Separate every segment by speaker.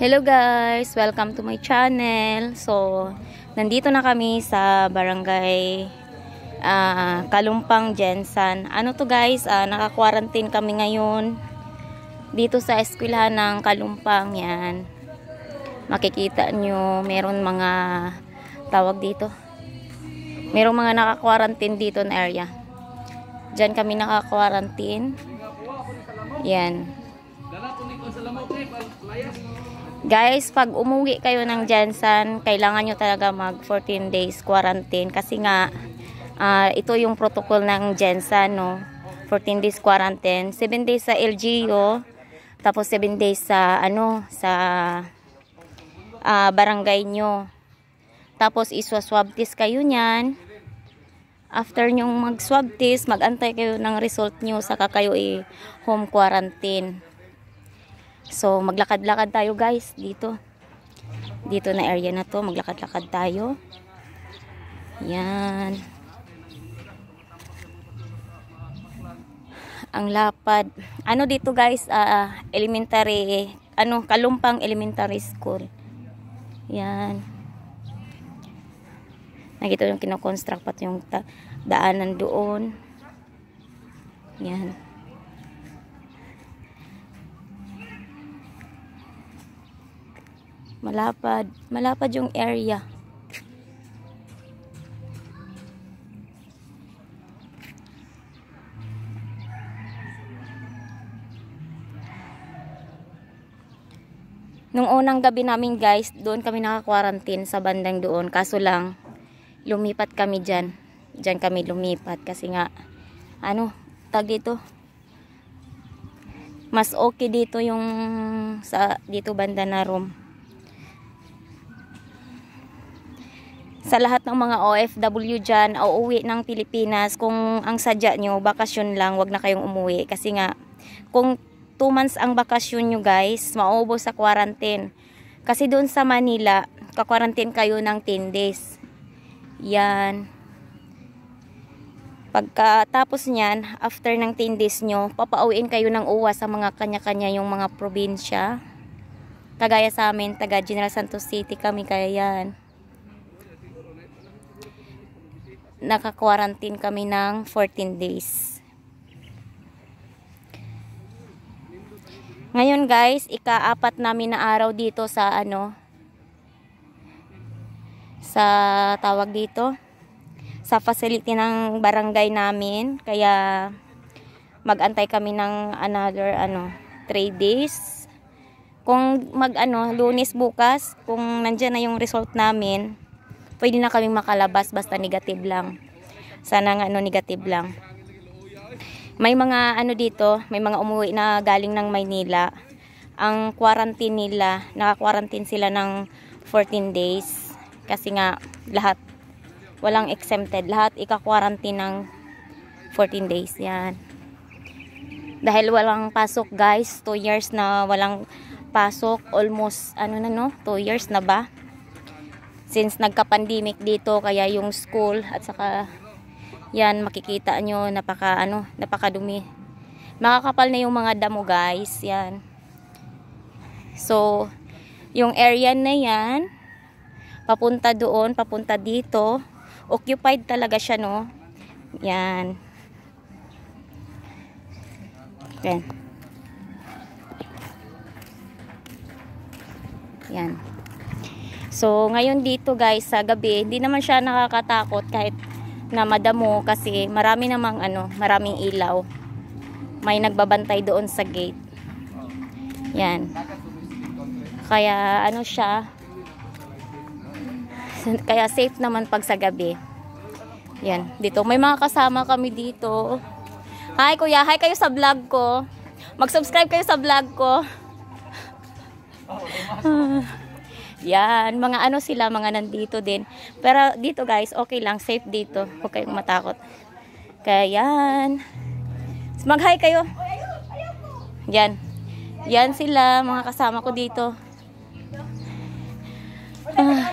Speaker 1: Hello guys! Welcome to my channel. So, nandito na kami sa barangay uh, Kalumpang Jensen. Ano to guys? Uh, Naka-quarantine kami ngayon dito sa eskwelahan ng Kalumpang. Yan. Makikita nyo, meron mga tawag dito. Merong mga naka-quarantine dito na area. Diyan kami naka-quarantine. Yan. Dala po ni Salamat, Layas. Guys, pag umuwi kayo ng Jansan, kailangan nyo talaga mag 14 days quarantine kasi nga uh, ito yung protocol ng Jansan, no? 14 days quarantine, 7 days sa LGU, tapos 7 days sa ano, sa uh, barangay nyo. Tapos iswa-swab test kayo niyan. After nyong mag-swab test, mag-antay kayo ng result nyo saka kayo i-home quarantine. So, maglakad-lakad tayo guys dito. Dito na area na to. Maglakad-lakad tayo. Yan. Ang lapad. Ano dito guys? Uh, elementary. Ano? Kalumpang Elementary School. Yan. Nakita yung kinoconstruct pati yung daanan doon. Yan. malapad malapad yung area Nung unang gabi namin guys, doon kami naka-quarantine sa bandang doon. Kaso lang, lumipat kami dyan. Dyan kami lumipat kasi nga, ano, tag dito. Mas okay dito yung sa dito banda na room. sa lahat ng mga OFW dyan, uuwi ng Pilipinas, kung ang sadya nyo, bakasyon lang, wag na kayong umuwi. Kasi nga, kung 2 months ang bakasyon nyo guys, maubos sa quarantine. Kasi doon sa Manila, kakwarantine kayo ng 10 days. Yan. Pagkatapos niyan, after ng 10 days nyo, papauwiin kayo ng uwa sa mga kanya-kanya yung mga probinsya. Kagaya sa amin, taga General Santos City kami, kaya yan naka-quarantine kami ng 14 days. Ngayon guys, ika-apat namin na araw dito sa ano sa tawag dito sa facility ng barangay namin kaya magantay kami ng another ano 3 days kung mag ano lunes bukas kung nandiyan na yung result namin pwede na kaming makalabas basta negative lang. Sana nga no negative lang. May mga ano dito, may mga umuwi na galing ng Maynila. Ang quarantine nila, naka-quarantine sila ng 14 days kasi nga lahat walang exempted, lahat ika-quarantine ng 14 days 'yan. Dahil walang pasok guys, 2 years na walang pasok, almost ano na no, 2 years na ba? since nagka-pandemic dito kaya yung school at saka yan makikita nyo napaka ano napakadumi makakapal na yung mga damo guys yan so yung area na yan papunta doon papunta dito occupied talaga siya no yan yan yan So, ngayon dito guys, sa gabi, hindi naman siya nakakatakot kahit na madamo kasi marami namang ano, maraming ilaw. May nagbabantay doon sa gate. Yan. Kaya ano siya, kaya safe naman pag sa gabi. Yan, dito. May mga kasama kami dito. Hi kuya, hi kayo sa vlog ko. Mag-subscribe kayo sa vlog ko. Oh, Yan, mga ano sila, mga nandito din. Pero dito guys, okay lang, safe dito. Huwag kayong matakot. Kaya yan. Mag-hi kayo. Yan. Yan sila, mga kasama ko dito. Ah,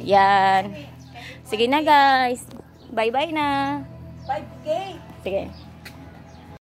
Speaker 1: yan. Sige na guys. Bye-bye na. 5K. Sige.